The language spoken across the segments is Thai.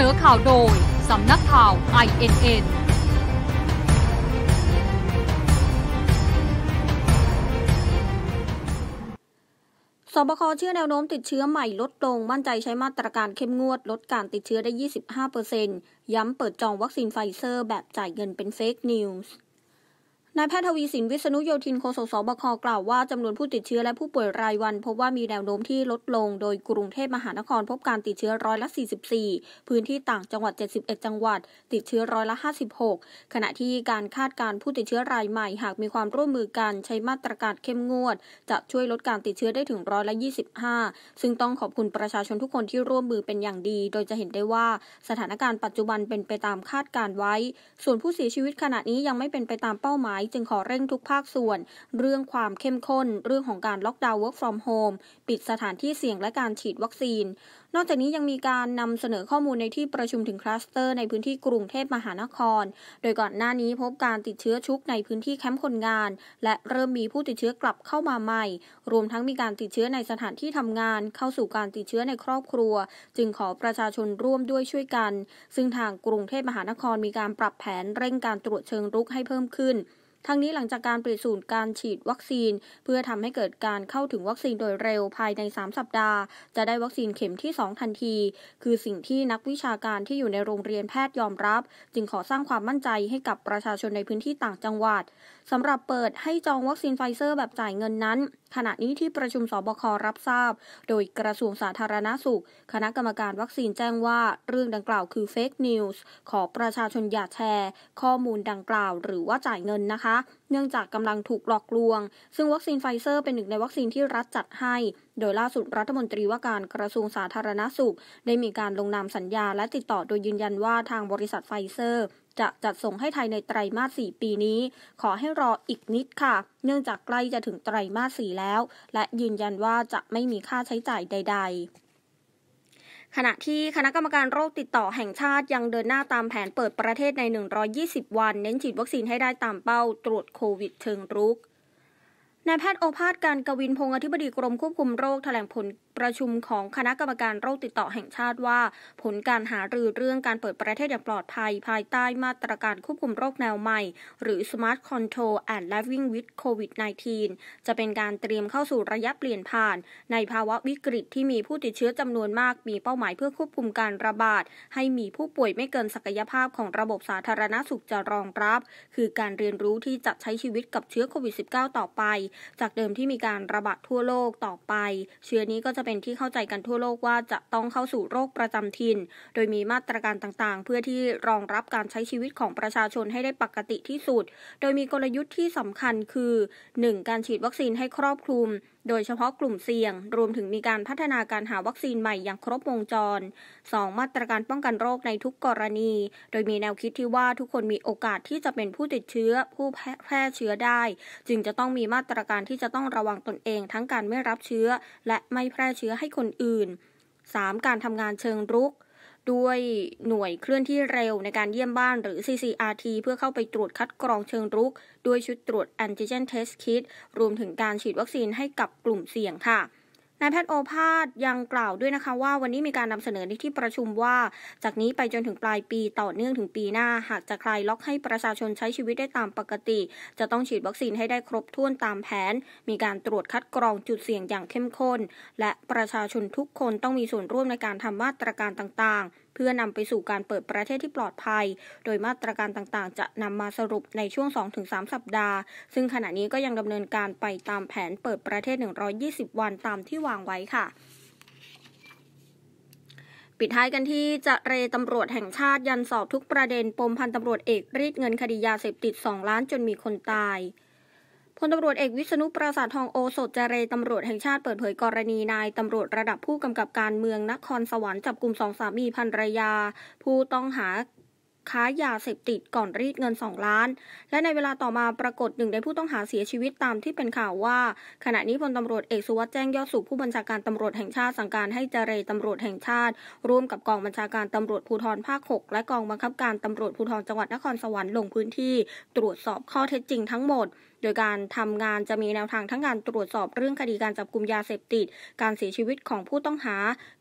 นอข่าวโดย สำนักข่าว INN สบคเชื่อแนวโน้มติดเชื้อใหม่ลดลงมั่นใจใช้มาตรการเข้มงวดลดการติดเชื้อได้ 25%ย้ำเปิดจองวัคซีนไฟเซอร์แบบจ่ายเงินเป็นเฟกนิวส์นายแพทย์ทวีสินวิษณุโยธินโฆษกสบคกล่าวว่าจำนวนผู้ติดเชื้อและผู้ป่วยรายวัน พบว่ามีแนวโน้มที่ลดลง โดยกรุงเทพมหานครพบการติดเชื้อร้อยละ 44 พื้นที่ต่างจังหวัด 71 จังหวัดติดเชื้อร้อยละ56 ขณะที่การคาดการผู้ติดเชื้อรายใหม่หากมีความร่วมมือกันใช้มาตรการเข้มงวดจะช่วยลดการติดเชื้อได้ถึงร้อยละ 25 ซึ่งต้องขอบคุณประชาชนทุกคนที่ร่วมมือเป็นอย่างดี โดยจะเห็นได้ว่า สถานการณ์ปัจจุบันเป็นไปตามคาดการไว้ ส่วนผู้เสียชีวิตขณะนี้ยังไม่เป็นไปตามเป้าหมายจึงขอเร่งทุกภาคส่วน เรื่องความเข้มข้นเรื่องของการล็อกดาวน์ work from home ปิดสถานที่เสี่ยงและการฉีดวัคซีน นอกจากนี้ยังมีการนำเสนอข้อมูลในที่ประชุมถึงคลัสเตอร์ในพื้นที่กรุงเทพมหานคร โดยก่อนหน้านี้พบการติดเชื้อชุกในพื้นที่แคมป์คนงาน และเริ่มมีผู้ติดเชื้อกลับเข้ามาใหม่ รวมทั้งมีการติดเชื้อในสถานที่ทำงาน เข้าสู่การติดเชื้อในครอบครัว จึงขอประชาชนร่วมด้วยช่วยกัน ซึ่งทางกรุงเทพมหานครมีการปรับแผนเร่งการตรวจเชิงรุกให้เพิ่มขึ้นทั้งนี้หลังจากการเปิดศูนย์การฉีดวัคซีน เพื่อทำให้เกิดการเข้าถึงวัคซีนโดยเร็วภายใน 3 สัปดาห์จะได้วัคซีนเข็มที่ 2 ทันที คือสิ่งที่นักวิชาการที่อยู่ในโรงเรียนแพทย์ยอมรับ จึงขอสร้างความมั่นใจให้กับประชาชนในพื้นที่ต่างจังหวัด สำหรับเปิดให้จองวัคซีนไฟเซอร์แบบจ่ายเงินนั้นขณะนี้ที่ประชุมสบครรับทราบ โดยกระทรวงสาธารณาสุข คณะกรรมการวัคซีนแจ้งว่าเรื่องดังกล่าวคือเฟกนิวส์ขอประชาชนอย่าแชร์ ข้อมูลดังกล่าว หรือว่าจ่ายเงินนะคะ เนื่องจากกำลังถูกหลอกลวง ซึ่งวัคซีนไฟเซอร์เป็นหนึ่งในวัคซีนที่รัฐจัดให้ โดยล่าสุดรัฐมนตรีว่าการกระทรวงสาธารณาสุข ได้มีการลงนามสัญญา และติดต่อโดยยืนยันว่าทางบริษัทไฟเซอร์จะจัดส่งให้ไทยในไตรมาส4ปีนี้ ขอให้รออีกนิดค่ะ เนื่องจากใกล้จะถึงไตรมาส4แล้ว และยืนยันว่าจะไม่มีค่าใช้จ่ายใด ๆ ขณะที่คณะกรรมการโรคติดต่อแห่งชาติยังเดินหน้าตามแผนเปิดประเทศใน 120 วัน เน้นฉีดวัคซีนให้ได้ตามเป้าตรวจโควิดเชิงรุกนายแพทย์โอภาสการกวินพงศ์อธิบดีกรมควบคุมโรคแถลงผลประชุมของคณะกรรมการโรคติดต่อแห่งชาติว่า ผลการหารือเรื่องการเปิดประเทศอย่างปลอดภัย ภายใต้มาตรการควบคุมโรคแนวใหม่ หรือ Smart Control and Living with COVID-19 จะเป็นการเตรียมเข้าสู่ระยะเปลี่ยนผ่าน ในภาวะวิกฤตที่มีผู้ติดเชื้อจำนวนมาก มีเป้าหมายเพื่อควบคุมการระบาด ให้มีผู้ป่วยไม่เกินศักยภาพของระบบสาธารณสุขจะรองรับคือการเรียนรู้ที่จะใช้ชีวิตกับเชื้อโควิด -19 ต่อไป จากเดิมที่มีการระบาดทั่วโลกต่อไปเชื้อนี้ก็จะจะเป็นที่เข้าใจกันทั่วโลกว่าจะต้องเข้าสู่โรคประจำถิ่นโดยมีมาตรการต่างๆ เพื่อที่รองรับการใช้ชีวิตของประชาชนให้ได้ปกติที่สุด โดยมีกลยุทธ์ที่สำคัญคือ 1. การฉีดวัคซีนให้ครอบคลุมโดยเฉพาะกลุ่มเสี่ยง รวมถึงมีการพัฒนาการหาวัคซีนใหม่อย่างครบวงจร 2. มาตรการป้องกันโรคในทุกกรณี โดยมีแนวคิดที่ว่าทุกคนมีโอกาสที่จะเป็นผู้ติดเชื้อ ผู้แพร่เชื้อได้ จึงจะต้องมีมาตรการที่จะต้องระวังตนเองทั้งการไม่รับเชื้อ และไม่แพร่เชื้อให้คนอื่น 3. การทำงานเชิงรุกด้วยหน่วยเคลื่อนที่เร็วในการเยี่ยมบ้านหรือ CCRT เพื่อเข้าไปตรวจคัดกรองเชิงรุก ด้วยชุดตรวจแอนติเจนเทสคิ t รวมถึงการฉีดวัคซีนให้กับกลุ่มเสี่ยงค่ะนายแพทย์โอภาสยังกล่าวด้วยนะคะว่าวันนี้มีการนำเสนอในที่ประชุมว่า จากนี้ไปจนถึงปลายปีต่อเนื่องถึงปีหน้าหาก จะคลายล็อกให้ประชาชนใช้ชีวิตได้ตามปกติ จะต้องฉีดวัคซีนให้ได้ครบถ้วนตามแผน มีการตรวจคัดกรองจุดเสี่ยงอย่างเข้มข้น และประชาชนทุกคนต้องมีส่วนร่วมในการทำมาตรการต่างๆเพื่อนำไปสู่การเปิดประเทศที่ปลอดภัย โดยมาตรการต่างๆ จะนำมาสรุปในช่วง 2-3 สัปดาห์ ซึ่งขณะนี้ก็ยังดำเนินการไปตามแผนเปิดประเทศ 120 วันตามที่วางไว้ค่ะ ปิดท้ายกันที่จะเรตำรวจแห่งชาติยันสอบทุกประเด็น ปมพันตำรวจเอกรีดเงินคดียาเสพติด 2 ล้านจนมีคนตายพลตำรวจเอกวิษณุปราสาททองโอสดเจรตำรวจแห่งชาติเปิดเผยกรณีนายตำรวจระดับผู้กำกับการเมืองนครสวรรค์จับกลุ่มสองสามีภรรยา ผู้ต้องหาค้ายาเสพติดก่อนรีดเงิน 2 ล้าน และในเวลาต่อมาปรากฏหนึ่งในผู้ต้องหาเสียชีวิตตามที่เป็นข่าวว่า ขณะนี้พลตำรวจเอกสุวัสด์แจ้งยอดสุขผู้บัญชาการตำรวจแห่งชาติสั่งการให้เจรตำรวจแห่งชาติ ร่วมกับกองบัญชาการตำรวจภูธรภาค 6 และกองบังคับการตำรวจภูธรจังหวัดนครสวรรค์ลงพื้นที่ ตรวจสอบข้อเท็จจริง ทั้งหมด โดยการทำงานจะมีแนวทางทั้งการตรวจสอบเรื่องคดีการจับกลุ่มยาเสพติด การเสียชีวิตของผู้ต้องหา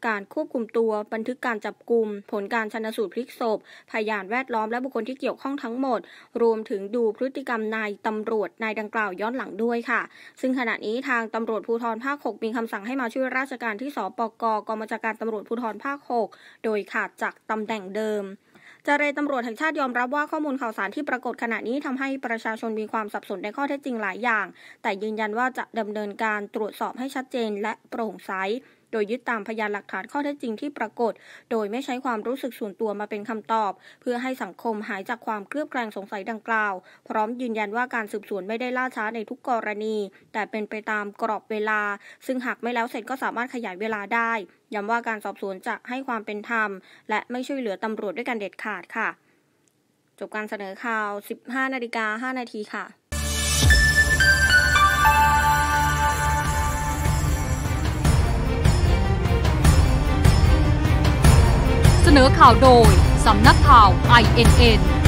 การควบคุมตัวบันทึกการจับกลุ่มผลการชนสูตรพลิกศพพยานแวดล้อมและบุคคลที่เกี่ยวข้องทั้งหมด รวมถึงดูพฤติกรรมนายตำรวจนายดังกล่าวย้อนหลังด้วยค่ะ ซึ่งขณะนี้ทางตำรวจภูธรภาค 6 มีคำสั่งให้มาช่วยราชการที่สปกกองบัญชาการตำรวจภูธรภาค 6 โดยขาดจากตำแหน่งเดิมจรตำรวจแห่งชาติยอมรับว่าข้อมูลข่าวสารที่ปรากฏขณะนี้ทำให้ประชาชนมีความสับสนในข้อเท็จจริงหลายอย่าง แต่ยืนยันว่าจะดำเนินการตรวจสอบให้ชัดเจนและโปร่งใสโดยยึดตามพยานหลักฐานข้อเท็จจริงที่ปรากฏ โดยไม่ใช้ความรู้สึกส่วนตัวมาเป็นคำตอบ เพื่อให้สังคมหายจากความเคลือบแคลงสงสัยดังกล่าว พร้อมยืนยันว่าการสืบสวนไม่ได้ล่าช้าในทุกกรณี แต่เป็นไปตามกรอบเวลา ซึ่งหากไม่แล้วเสร็จก็สามารถขยายเวลาได้ย้ำว่าการสอบสวนจะให้ความเป็นธรรมและไม่ช่วยเหลือตำรวจด้วยการเด็ดขาดค่ะ จบการเสนอข่าว 15 นาฬิกา5นาทีค่ะเสนอข่าวโดย สำนักข่าว INN